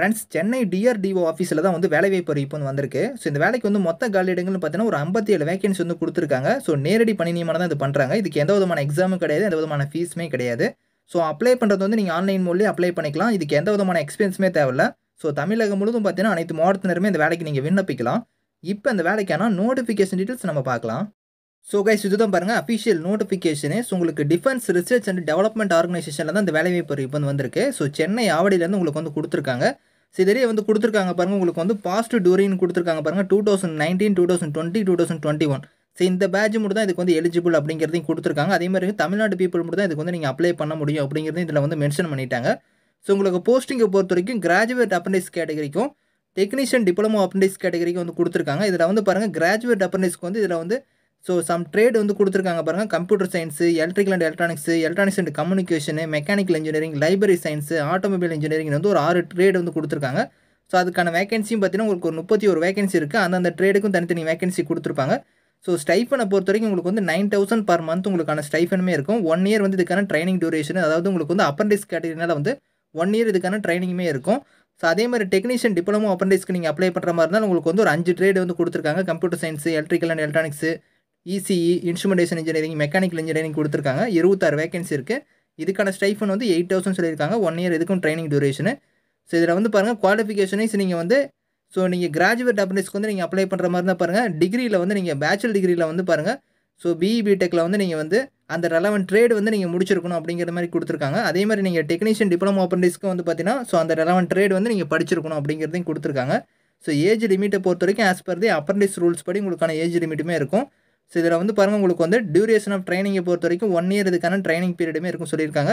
friends Chennai DRDO ஆஃபீஸில் தான் வந்து வேலைவாய்ப்பு அறிவிப்பு வந்து வந்திருக்கு ஸோ இந்த வேலைக்கு வந்து மொத்த காலியிடங்கள்னு பார்த்தீங்கன்னா ஒரு ஐம்பத்தி ஏழு வேகன்சி வந்து கொடுத்துருக்காங்க ஸோ நேரடி பணி நியமனம் தான் இது பண்ணுறாங்க இதுக்கு எந்த விதமான எக்ஸாமும் கிடையாது எந்த விதமான ஃபீஸுமே கிடையாது ஸோ அப்ளை பண்ணுறது வந்து நீங்கள் ஆன்லைன் மூலியம் அப்ளை பண்ணிக்கலாம் இதுக்கு எந்த விதமான எக்ஸ்பென்ஸுமே தேவையில்ல ஸோ தமிழகம் முழுதும் பார்த்தீங்கன்னா அனைத்து மாவட்டத்தினருமே இந்த வேலைக்கு நீங்கள் விண்ணப்பிக்கலாம் இப்போ அந்த வேலைக்கான நோட்டிஃபிகேஷன் டீட்டெயில்ஸ் நம்ம பார்க்கலாம் ஸோ கைஸ் இதுதான் பாருங்கள் அஃபிஷியல் நோட்டிஃபிகேஷனு ஸோ உங்களுக்கு டிஃபென்ஸ் ரிசர்ச் அண்ட் டெவலப்மெண்ட் ஆர்கனைசேஷனில் தான் இந்த வேலைவாய்ப்பு இப்போ வந்து வந்திருக்கு ஸோ சென்னை ஆவடியிலேருந்து உங்களுக்கு வந்து கொடுத்துருக்காங்க ஸோ இதே வந்து கொடுத்துருக்காங்க பாருங்கள் உங்களுக்கு வந்து பாஸ்ட் டூரின்னு கொடுத்துருக்காங்க பாருங்கள் two thousand nineteen two thousand twenty two thousand twenty one so இந்த பேஜ் மட்டும் தான் இதுக்கு வந்து எலிஜிபிள் அப்படிங்கிறதையும் கொடுத்துருக்காங்க அதே மாதிரி தமிழ்நாடு பீப்பிள் மட்டும் தான் இதுக்கு வந்து நீங்கள் அப்ளை பண்ண முடியும் அப்படிங்கிறதையும் இதில் வந்து மென்ஷன் பண்ணிட்டாங்க ஸோ உங்களுக்கு போஸ்டிங்கை பொறுத்த வரைக்கும் கிராஜுவேட் அப்ரண்டிஸ் கேட்டகரிக்கும் டெக்னீஷியன் டிப்ளமோ அப்ரண்டிஸ் கேட்டகரிக்கு வந்து கொடுத்துருக்காங்க இதில் வந்து பாருங்கள் கிராஜுவேட் அப்ரண்டிஸ்க்கு வந்து இதில் வந்து ஸோ சம் ட்ரேட் வந்து கொடுத்துருக்காங்க பாருங்கள் computer science electrical and electronics electronics and communication mechanical engineering library science automobile engineering வந்து ஒரு ஆறு ட்ரேட் வந்து கொடுத்துருக்காங்க ஸோ அதுக்கான வேகன்சியும் பார்த்தீங்கன்னா உங்களுக்கு ஒரு முப்பத்தி ஒரு வேகன்சி இருக்குது அந்தந்த ட்ரேடுக்கும் தனித்தனி வேகன்சி கொடுத்துருப்பாங்க ஸோ ஸ்டைஃபனை பொறுத்த வரைக்கும் உங்களுக்கு வந்து நைன் தௌசண்ட் பர் மந்த் உங்களுக்கான ஸ்டைஃபனுமே இருக்கும் ஒன் இயர் வந்து இதுக்கான ட்ரைனிங் டூரேஷன் அதாவது உங்களுக்கு வந்து அப்ரண்டிஸ் கேட்டகரினால வந்து ஒன் இயர் இதுக்கான ட்ரைனிங்குமே இருக்கும் ஸோ அதே மாதிரி டெக்னீஷியன் டிப்ளமோ அப்ரண்டிஸ்க்கு நீங்கள் அப்ளை பண்ணுற மாதிரி இருந்தால் உங்களுக்கு வந்து ஒரு அஞ்சு ட்ரேடு வந்து கொடுத்துருக்காங்க computer science electrical and electronics ECE instrumentation engineering mechanical engineering கொடுத்துருக்காங்க இருபத்தாறு வேகன்சி இருக்குது இதுக்கான ஸ்டைஃபன் வந்து எயிட் தௌசண்ட் சொல்லியிருக்காங்க ஒன் இயர் இதுக்கும் ட்ரைனிங் டியூரேஷனு ஸோ இதில் வந்து பாருங்கள் குவாலிஃபிகேஷனைஸ் நீங்கள் வந்து ஸோ நீங்கள் கிராஜுவேட் அப்ரண்டிஸ்க்கு வந்து நீங்கள் அப்ளை பண்ணுற மாதிரி தான் பாருங்கள் டிகிரியில் வந்து நீங்கள் பேச்சுலர் டிகிரியில் வந்து பாருங்கள் ஸோ பிஇ e வந்து நீங்கள் வந்து அந்த ரெலவன் ட்ரேட் வந்து நீங்கள் முடிச்சிருக்கணும் அப்படிங்கிற மாதிரி கொடுத்துருக்காங்க அதே மாதிரி நீங்கள் டெக்னீஷியன் டிப்ளமோ அப்ரண்டிஸ்க்கு வந்து பார்த்தீங்கன்னா ஸோ அந்த ரெலவன் ட்ரேட் வந்து நீங்கள் படிச்சிருக்கணும் அப்படிங்கிறதையும் கொடுத்துருக்காங்க ஸோ ஏஜ் லிமிட்டை பொறுத்த வரைக்கும் as per the apprentice rules படி உங்களுக்கான ஏஜ் லிமிட்டுமே இருக்கும் ஸோ இதில் வந்து பாருங்கள் உங்களுக்கு வந்து டியூரேஷன் ஆஃப் ட்ரைனிங்கை பொறுத்த வரைக்கும் ஒன் இயர் இதுக்கான ட்ரைனிங் பீரியடுமே இருக்கும் சொல்லியிருக்காங்க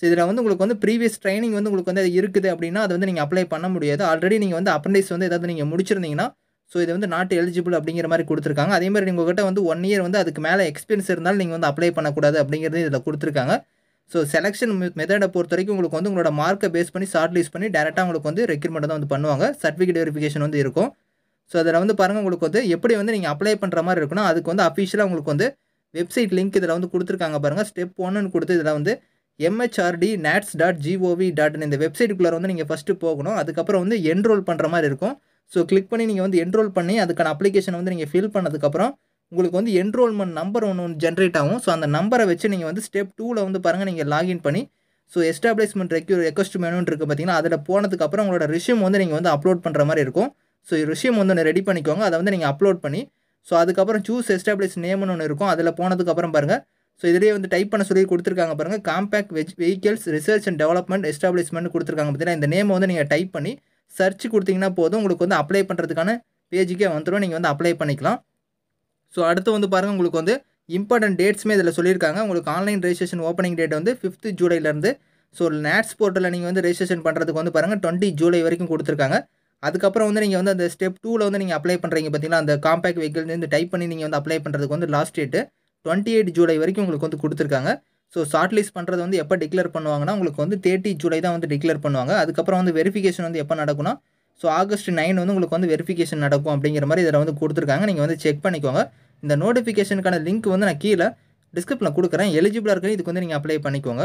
ஸோ இதில் வந்து உங்களுக்கு வந்து ப்ரீவியஸ் ட்ரைனிங் வந்து உங்களுக்கு வந்து அது இருக்குது அப்படின்னா அது வந்து நீங்கள் அப்ளை பண்ண முடியாது ஆல்ரெடி நீங்கள் வந்து அப்ரண்டிஸ் வந்து ஏதாவது நீங்கள் முடிச்சிருந்தீங்கன்னா ஸோ இது வந்து நாட் எலிஜிபிள் அப்படிங்கிற மாதிரி கொடுத்துருக்காங்க அதே மாதிரி உங்கள்கிட்ட வந்து ஒன் இயர் வந்து அதுக்கு மேலே எக்ஸ்பீரியன்ஸ் இருந்தாலும் நீங்கள் வந்து அப்ளை பண்ணக்கூடாது அப்படிங்கிறது இதில் கொடுத்துருக்காங்க ஸோ செலெக்ஷன் மெத்தடை பொறுத்த வரைக்கும் உங்களுக்கு வந்து உங்களோட மார்க்கை பேஸ் பண்ணி ஷார்ட் லிஸ்ட் பண்ணி டேரெக்டாக உங்களுக்கு வந்து ரெக்யூர்மெண்ட் தான் வந்து பண்ணுவாங்க சர்டிஃபிகேட் வெரிஃபிகேஷன் வந்து இருக்கும் ஸோ அதில் வந்து பாருங்கள் உங்களுக்கு வந்து எப்படி வந்து நீங்கள் அப்ளை பண்ணுற மாதிரி இருக்குன்னா அதுக்கு வந்து அஃபிஷியலாக உங்களுக்கு வந்து வெப்சைட் லிங்க் இதில் வந்து கொடுத்துருக்காங்க பாருங்கள் ஸ்டெப் ஒன்னு கொடுத்து இதில் வந்து MHRD NATS dot GOV dot இந்த வெப்சைட்டுக்குள்ளே வந்து நீங்கள் ஃபஸ்ட்டு போகணும் அதுக்கப்புறம் வந்து என்ரோல் பண்ணுற மாதிரி இருக்கும் ஸோ கிளிக் பண்ணி நீங்கள் வந்து என்ரோல் பண்ணி அதுக்கான அப்ளிகேஷன் வந்து நீங்கள் ஃபில் பண்ணதுக்கப்புறம் உங்களுக்கு வந்து என்ரோல்மெண்ட் நம்பர் ஒன்று ஒன்று ஜென்ரேட் ஆகும் ஸோ அந்த நம்பரை வச்சு நீங்கள் வந்து ஸ்டெப் டூவில் வந்து பாருங்கள் நீங்கள் லாகின் பண்ணி ஸோ எஸ்டாப்ளிஷ்மெண்ட் ரெக்யூ ரெக்வஸ்ட் மெனுன்னு இருக்குது பார்த்தீங்கன்னா அதில் போனதுக்கப்புறம் உங்களோட ரிஷ்யூம் வந்து நீங்கள் வந்து அப்லோட் பண்ணுற மாதிரி இருக்கும் ஸோ ரிஷியம் விஷயம் வந்து ஒன்று ரெடி பண்ணிக்கோங்க அதை வந்து நீங்கள் அப்லோட் பண்ணி ஸோ அதுக்கப்புறம் சூஸ் எஸ்டாப்ளிஷ் நேம்னு ஒன்று இருக்கும் அதில் போனதுக்கப்புறம் பாருங்கள் ஸோ இதிலேயே வந்து டைப் பண்ண சொல்லி கொடுத்துருக்காங்க பாருங்கள் காம்பேக்ட் வெஜ் vehicles research and development establishment கொடுத்துருக்காங்க பார்த்தீங்கன்னா இந்த நேம் வந்து நீங்கள் டைப் பண்ணி சர்ச் கொடுத்தீங்கன்னா போதும் உங்களுக்கு வந்து அப்ளை பண்ணுறதுக்கான பேஜுக்கே வந்துடும் நீங்கள் வந்து அப்ளை பண்ணிக்கலாம் ஸோ அடுத்து வந்து பாருங்கள் உங்களுக்கு வந்து இம்பார்ட்டன்ட் டேட்ஸுமே இதில் சொல்லியிருக்காங்க உங்களுக்கு ஆன்லைன் ரெஜிஸ்ட்ரேஷன் ஓப்பனிங் டேட் வந்து ஃபிஃப்த்து ஜூலைலேருந்து ஸோ நேட்ஸ் போர்ட்டலில் நீங்கள் வந்து ரெஜிஸ்ட்ரேஷன் பண்ணுறதுக்கு வந்து பாருங்கள் டுவெண்ட்டி ஜூலை வரைக்கும் கொடுத்துருக்காங்க அதுக்கப்புறம் வந்து நீங்கள் வந்து அந்த ஸ்டெப் டூவில் வந்து நீங்கள் அப்ளை பண்ணுறீங்க பார்த்தீங்கன்னா அந்த காம்பேக்ட் வெஹிக்கிள்லேருந்து டைப் பண்ணி நீங்கள் வந்து அப்ளை பண்ணுறதுக்கு வந்து last date twenty eight July வரைக்கும் உங்களுக்கு வந்து கொடுத்துருக்காங்க ஸோ ஷார்ட் லிஸ்ட் பண்ணுறது வந்து எப்போ டிக்ளேர் பண்ணுவாங்கன்னா உங்களுக்கு வந்து தேர்ட்டி ஜூலை தான் வந்து டிக்ளேர் பண்ணுவாங்க அதுக்கப்புறம் வந்து வெரிஃபிகேஷன் வந்து எப்போ நடக்கும்னா ஸோ ஆகஸ்ட் நைன் வந்து உங்களுக்கு வந்து வெரிஃபிகேஷன் நடக்கும் அப்படிங்கிற மாதிரி இதில் வந்து கொடுத்துருக்காங்க நீங்கள் வந்து செக் பண்ணிக்கோங்க இந்த நோட்டிஃபிகேஷனுக்கான லிங்க் வந்து நான் கீழே டிஸ்கிரிப்ஷனில் கொடுக்குறேன் எலிஜிபிளாக இருக்கிறேன் இதுக்கு வந்து நீங்கள் அப்ளை பண்ணிக்கோங்க